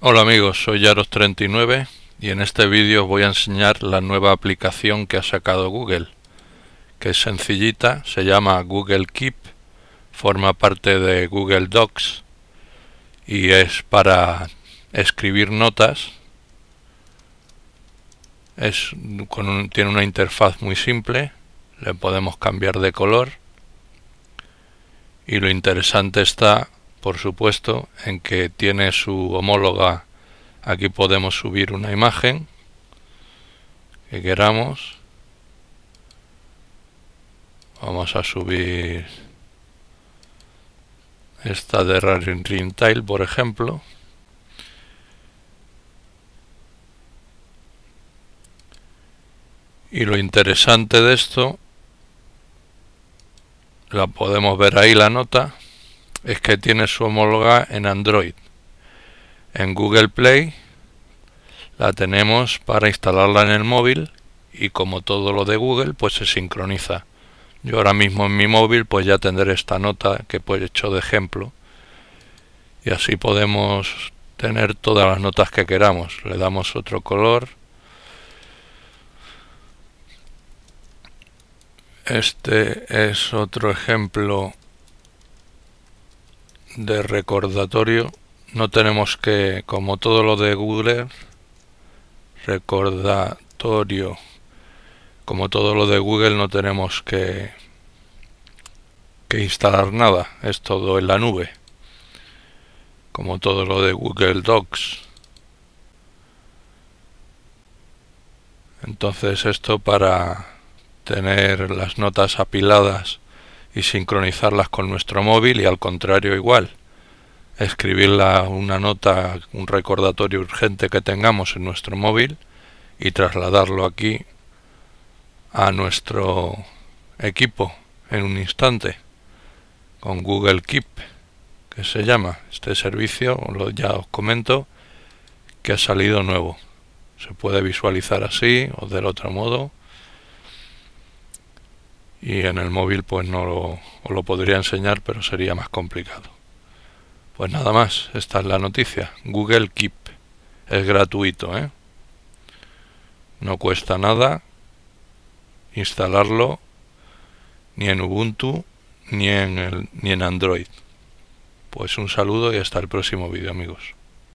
Hola amigos, soy Yaros39 y en este vídeo os voy a enseñar la nueva aplicación que ha sacado Google, que es sencillita, se llama Google Keep, forma parte de Google Docs y es para escribir notas. Es tiene una interfaz muy simple, le podemos cambiar de color y lo interesante está por supuesto, en que tiene su homóloga. Aquí podemos subir una imagen que queramos. Vamos a subir esta de Rarin Rintail, por ejemplo. Y lo interesante de esto, la podemos ver ahí la nota, es que tiene su homóloga en Android. En Google Play la tenemos para instalarla en el móvil y como todo lo de Google pues se sincroniza. Yo ahora mismo en mi móvil pues ya tendré esta nota que pues he hecho de ejemplo y así podemos tener todas las notas que queramos. Le damos otro color. Este es otro ejemplo de recordatorio no tenemos que, como todo lo de Google, recordatorio, como todo lo de Google no tenemos que, que instalar nada, es todo en la nube, como todo lo de Google Docs. Entonces esto para tener las notas apiladas y sincronizarlas con nuestro móvil y al contrario igual. Escribirla una nota, un recordatorio urgente que tengamos en nuestro móvil y trasladarlo aquí a nuestro equipo en un instante con Google Keep que se llama este servicio lo, ya os comento que ha salido nuevo se puede visualizar así o del otro modo y en el móvil pues no lo, podría enseñar pero sería más complicado pues nada más esta es la noticia Google Keep es gratuito ¿eh? no cuesta nada instalarlo ni en Ubuntu ni en, el, ni en Android pues un saludo y hasta el próximo vídeo amigos